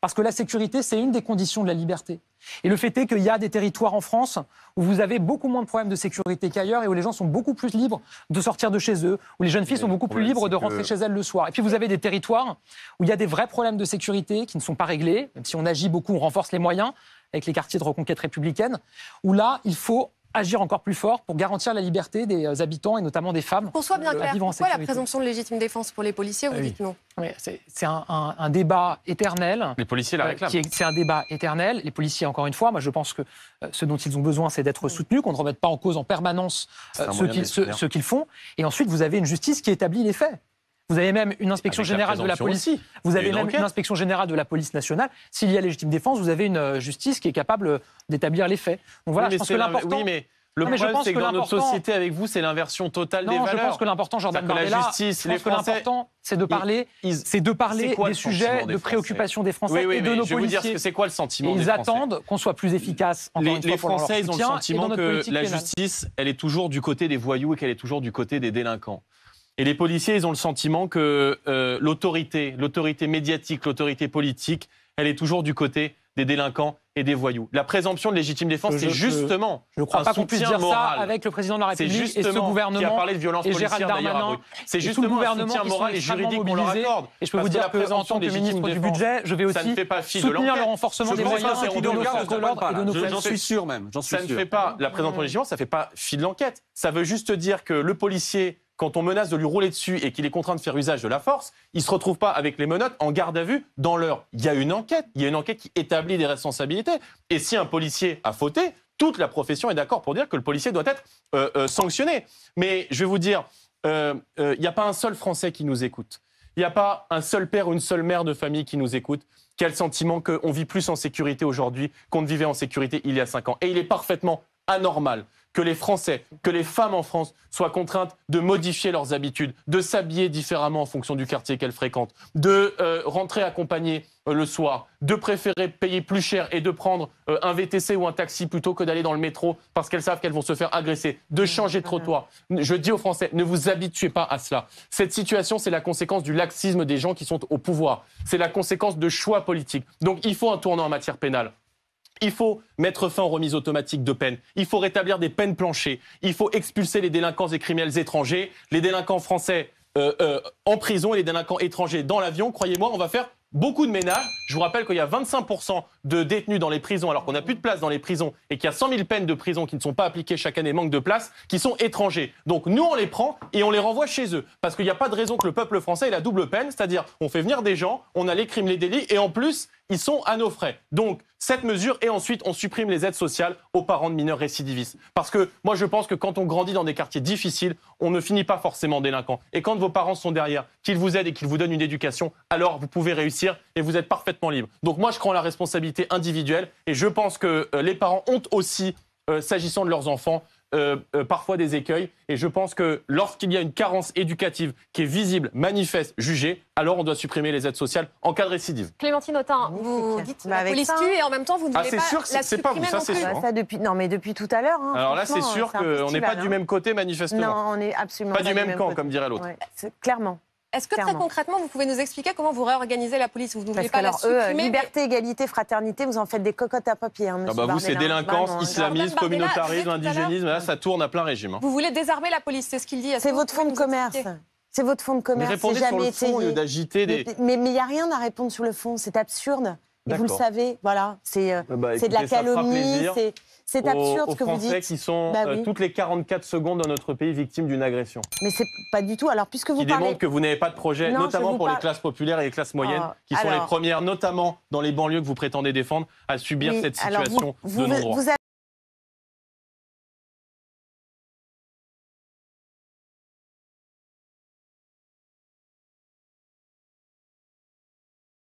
Parce que la sécurité, c'est une des conditions de la liberté. Et le fait est qu'il y a des territoires en France où vous avez beaucoup moins de problèmes de sécurité qu'ailleurs et où les gens sont beaucoup plus libres de sortir de chez eux, où les jeunes filles sont beaucoup plus libres de rentrer chez elles le soir. Et puis vous avez des territoires où il y a des vrais problèmes de sécurité qui ne sont pas réglés, même si on agit beaucoup, on renforce les moyens avec les quartiers de reconquête républicaine, où là, il faut agir encore plus fort pour garantir la liberté des euh, habitants et notamment des femmes. Pour bien euh, clair, pourquoi la présomption de légitime défense pour les policiers Vous ah dites non. Ah c'est un, débat éternel. Les policiers la euh, réclament. C'est un débat éternel. Les policiers, encore une fois, moi je pense que ce dont ils ont besoin, c'est d'être soutenus, qu'on ne remette pas en cause en permanence ce qu'ils font. Et ensuite, vous avez une justice qui établit les faits. Vous avez même une inspection générale de la police. Vous avez même une inspection générale de la police nationale. S'il y a légitime défense, vous avez une euh, justice qui est capable euh, d'établir les faits. Donc voilà, je pense que l'important. Oui, mais... Le problème, c'est que, dans notre société, avec vous, c'est l'inversion totale des valeurs. Non, je pense que l'important, Jordan la l'important, c'est de parler, c'est de parler des sujets de préoccupation des Français et de nos je que C'est quoi le sentiment Ils attendent qu'on soit plus efficace. les, les Français, ils ont le sentiment que la justice, elle est toujours du côté des voyous et qu'elle est toujours du côté des délinquants. Et les policiers, ils ont le sentiment que euh, l'autorité, l'autorité médiatique, l'autorité politique, elle est toujours du côté des délinquants et des voyous. La présomption de légitime défense, c'est justement. Je ne crois pas qu'on puisse dire ça avec le président de la République et ce gouvernement. Qui a parlé de violence et policière Darmanin. C'est justement le gouvernement un soutien moral et juridique qu'on leur accorde. Et je peux vous dire que, en tant que ministre du budget, je vais aussi soutenir le renforcement des moyens de nos forces de l'ordre et de nos J'en suis sûr même. Ça ne fait pas la présomption de mm. légitime, ça ne fait pas fi de l'enquête. Ça veut juste dire que le policier quand on menace de lui rouler dessus et qu'il est contraint de faire usage de la force, il ne se retrouve pas avec les menottes en garde à vue dans l'heure. Il y a une enquête, il y a une enquête qui établit des responsabilités. Et si un policier a fauté, toute la profession est d'accord pour dire que le policier doit être euh, euh, sanctionné. Mais je vais vous dire, euh, il n'y a pas un seul Français qui nous écoute. Il n'y a pas un seul père ou une seule mère de famille qui nous écoute Quel sentiment qu'on vit plus en sécurité aujourd'hui qu'on ne vivait en sécurité il y a cinq ans. Et il est parfaitement anormal que les Français, que les femmes en France soient contraintes de modifier leurs habitudes, de s'habiller différemment en fonction du quartier qu'elles fréquentent, de euh, rentrer accompagnées euh, le soir, de préférer payer plus cher et de prendre euh, un VTC ou un taxi plutôt que d'aller dans le métro parce qu'elles savent qu'elles vont se faire agresser, de mmh, changer de mmh. trottoir. Je dis aux Français, ne vous habituez pas à cela. Cette situation, c'est la conséquence du laxisme des gens qui sont au pouvoir. C'est la conséquence de choix politiques. Donc il faut un tournant en matière pénale. Il faut mettre fin aux remises automatiques de peine. Il faut rétablir des peines planchées. Il faut expulser les délinquants et criminels étrangers, les délinquants français euh, euh, en prison et les délinquants étrangers dans l'avion. Croyez-moi, on va faire beaucoup de ménages. Je vous rappelle qu'il y a 25% de détenus dans les prisons, alors qu'on n'a plus de place dans les prisons, et qu'il y a 100 000 peines de prison qui ne sont pas appliquées chaque année, manque de place, qui sont étrangers. Donc nous, on les prend et on les renvoie chez eux. Parce qu'il n'y a pas de raison que le peuple français ait la double peine, c'est-à-dire on fait venir des gens, on a les crimes, les délits, et en plus, ils sont à nos frais. Donc, cette mesure, et ensuite, on supprime les aides sociales aux parents de mineurs récidivistes. Parce que moi, je pense que quand on grandit dans des quartiers difficiles, on ne finit pas forcément délinquant. Et quand vos parents sont derrière, qu'ils vous aident et qu'ils vous donnent une éducation, alors vous pouvez réussir et vous êtes parfaitement libre. Donc, moi, je prends la responsabilité individuelle et je pense que euh, les parents ont aussi, euh, s'agissant de leurs enfants, euh, euh, parfois des écueils. Et je pense que lorsqu'il y a une carence éducative qui est visible, manifeste, jugée, alors on doit supprimer les aides sociales en cas de récidive. Clémentine Autain, vous, dites la police tue et en même temps vous ne ah, voulez pas sûr, la supprimer pas vous, ça, c'est Sûr, hein. bah, depuis, non mais depuis tout à l'heure. Hein. alors là c'est sûr qu'on n'est pas du même côté hein. manifestement. Non, on n'est absolument pas, du même, camp comme dirait l'autre. clairement. Est-ce que très concrètement, vous pouvez nous expliquer comment vous réorganisez la police Vous ne voulez pas la eux, liberté, égalité, fraternité, vous en faites des cocottes à papier. Hein, ah bah vous, c'est délinquance, hein. islamisme, communautarisme, indigénisme. Là, ça tourne à plein régime. Hein. Vous voulez désarmer la police, c'est ce qu'il dit. C'est votre fonds de commerce. C'est votre fonds de commerce. Mais répondez sur jamais le Mais il n'y a rien à répondre sur le fond, c'est absurde. Vous le savez, voilà. C'est euh, bah, bah, de la calomnie, c'est absurde ce que vous dites. qui sont bah euh, toutes les 44 secondes dans notre pays victimes d'une agression. Mais c'est pas du tout. Alors puisque vous qui que vous n'avez pas de projet, notamment pour les classes populaires et les classes moyennes, ah, qui sont les premières, notamment dans les banlieues que vous prétendez défendre, à subir cette situation de droit.